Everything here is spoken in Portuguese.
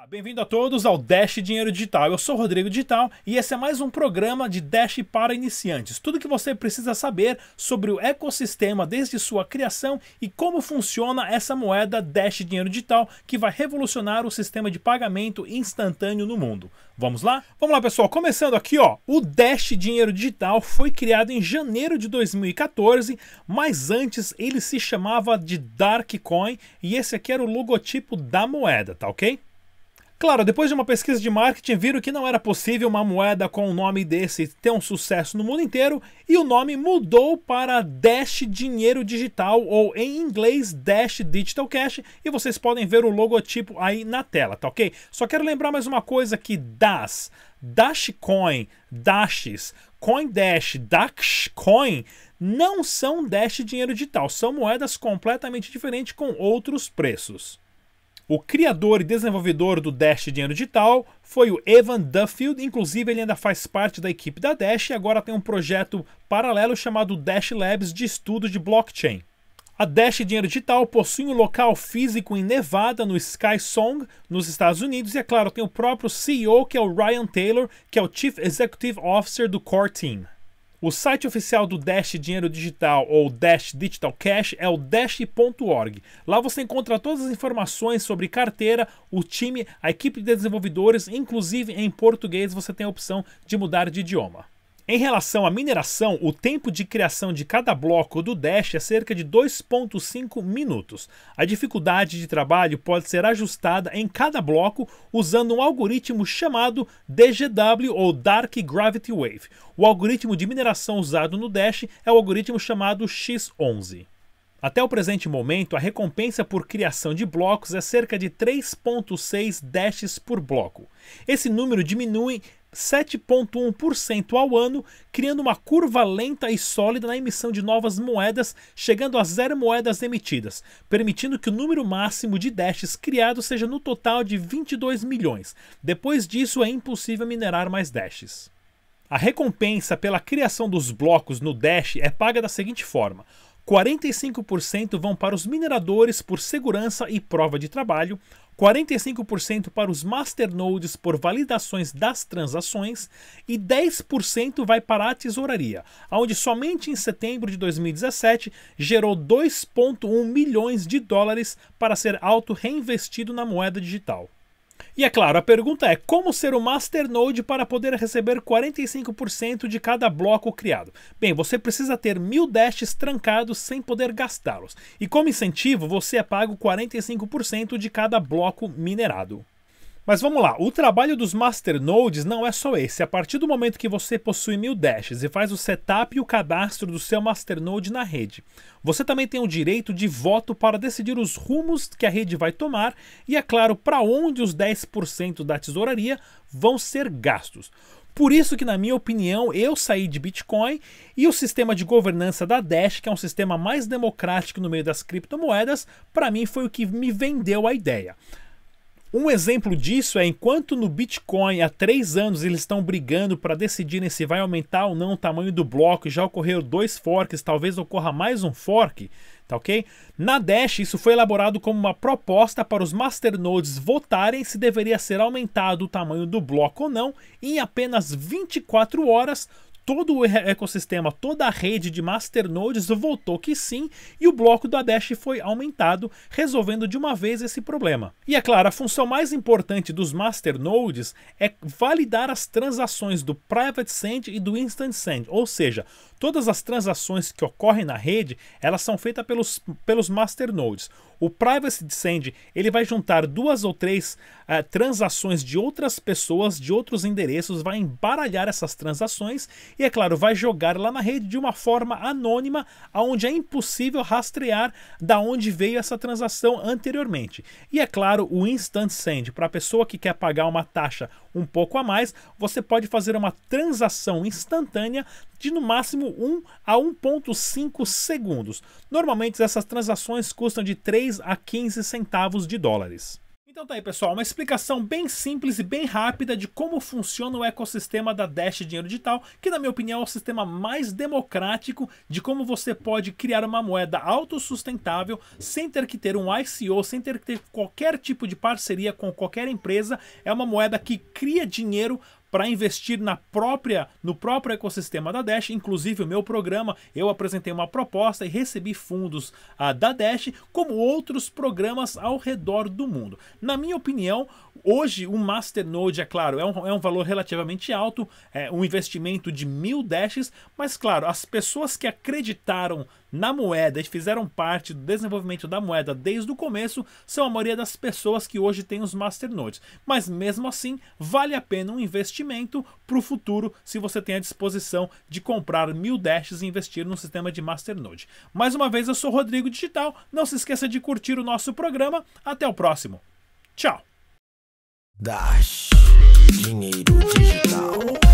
Olá, bem-vindo a todos ao Dash Dinheiro Digital. Eu sou Rodrigo Digital e esse é mais um programa de Dash para iniciantes. Tudo que você precisa saber sobre o ecossistema desde sua criação e como funciona essa moeda Dash Dinheiro Digital que vai revolucionar o sistema de pagamento instantâneo no mundo. Vamos lá? Vamos lá, pessoal. Começando aqui, ó, o Dash Dinheiro Digital foi criado em janeiro de 2014, mas antes ele se chamava de Dark Coin e esse aqui era o logotipo da moeda, tá OK? Claro, depois de uma pesquisa de marketing, viram que não era possível uma moeda com o um nome desse ter um sucesso no mundo inteiro e o nome mudou para Dash Dinheiro Digital ou em inglês Dash Digital Cash e vocês podem ver o logotipo aí na tela, tá ok? Só quero lembrar mais uma coisa que DAS, Dashcoin, Dashes, CoinDash, Dashcoin não são Dash Dinheiro Digital, são moedas completamente diferentes com outros preços. O criador e desenvolvedor do Dash Dinheiro Digital foi o Evan Duffield, inclusive ele ainda faz parte da equipe da Dash e agora tem um projeto paralelo chamado Dash Labs de estudo de blockchain. A Dash Dinheiro Digital possui um local físico em Nevada, no Sky Song, nos Estados Unidos, e é claro, tem o próprio CEO, que é o Ryan Taylor, que é o Chief Executive Officer do Core Team. O site oficial do Dash Dinheiro Digital ou Dash Digital Cash é o dash.org. Lá você encontra todas as informações sobre carteira, o time, a equipe de desenvolvedores, inclusive em português você tem a opção de mudar de idioma. Em relação à mineração, o tempo de criação de cada bloco do Dash é cerca de 2,5 minutos. A dificuldade de trabalho pode ser ajustada em cada bloco usando um algoritmo chamado DGW ou Dark Gravity Wave. O algoritmo de mineração usado no Dash é o algoritmo chamado X11. Até o presente momento, a recompensa por criação de blocos é cerca de 3,6 dashes por bloco. Esse número diminui 7,1% ao ano, criando uma curva lenta e sólida na emissão de novas moedas, chegando a zero moedas emitidas, permitindo que o número máximo de dashes criados seja no total de 22 milhões. Depois disso, é impossível minerar mais dashes. A recompensa pela criação dos blocos no Dash é paga da seguinte forma: 45% vão para os mineradores por segurança e prova de trabalho, 45% para os masternodes por validações das transações e 10% vai para a tesouraria, onde somente em setembro de 2017 gerou 2,1 milhões de dólares para ser auto reinvestido na moeda digital. E é claro, a pergunta é como ser o masternode para poder receber 45% de cada bloco criado? Bem, você precisa ter mil dashes trancados sem poder gastá-los. E como incentivo, você é pago 45% de cada bloco minerado. Mas vamos lá, o trabalho dos masternodes não é só esse. A partir do momento que você possui mil dashes e faz o setup e o cadastro do seu masternode na rede, você também tem o direito de voto para decidir os rumos que a rede vai tomar e, é claro, para onde os 10% da tesouraria vão ser gastos. Por isso que, na minha opinião, eu saí de Bitcoin e o sistema de governança da Dash, que é um sistema mais democrático no meio das criptomoedas, para mim foi o que me vendeu a ideia. Um exemplo disso é enquanto no Bitcoin há três anos eles estão brigando para decidirem se vai aumentar ou não o tamanho do bloco, já ocorreram dois forks, talvez ocorra mais um fork, tá ok? Na Dash isso foi elaborado como uma proposta para os masternodes votarem se deveria ser aumentado o tamanho do bloco ou não em apenas 24 horas todo o ecossistema, toda a rede de masternodes voltou que sim, e o bloco da Dash foi aumentado, resolvendo de uma vez esse problema. E é claro, a função mais importante dos masternodes é validar as transações do private send e do instant send, ou seja, Todas as transações que ocorrem na rede, elas são feitas pelos, pelos masternodes. O Privacy Descend ele vai juntar duas ou três uh, transações de outras pessoas, de outros endereços, vai embaralhar essas transações e, é claro, vai jogar lá na rede de uma forma anônima, aonde é impossível rastrear da onde veio essa transação anteriormente. E, é claro, o Instant Send, para a pessoa que quer pagar uma taxa um pouco a mais, você pode fazer uma transação instantânea de no máximo 1 a 1,5 segundos. Normalmente essas transações custam de 3 a 15 centavos de dólares. Então tá aí, pessoal, uma explicação bem simples e bem rápida de como funciona o ecossistema da Dash Dinheiro Digital, que na minha opinião é o sistema mais democrático de como você pode criar uma moeda autossustentável sem ter que ter um ICO, sem ter que ter qualquer tipo de parceria com qualquer empresa. É uma moeda que cria dinheiro para investir na própria, no próprio ecossistema da Dash. Inclusive, o meu programa, eu apresentei uma proposta e recebi fundos ah, da Dash, como outros programas ao redor do mundo. Na minha opinião, hoje o um Masternode, é claro, é um, é um valor relativamente alto, é um investimento de mil Dashes, mas claro, as pessoas que acreditaram na moeda e fizeram parte do desenvolvimento da moeda desde o começo são a maioria das pessoas que hoje têm os Masternodes. Mas mesmo assim, vale a pena um investimento investimento para o futuro se você tem a disposição de comprar mil dashes e investir no sistema de Masternode. Mais uma vez, eu sou Rodrigo Digital. Não se esqueça de curtir o nosso programa. Até o próximo. Tchau. Dash, dinheiro digital.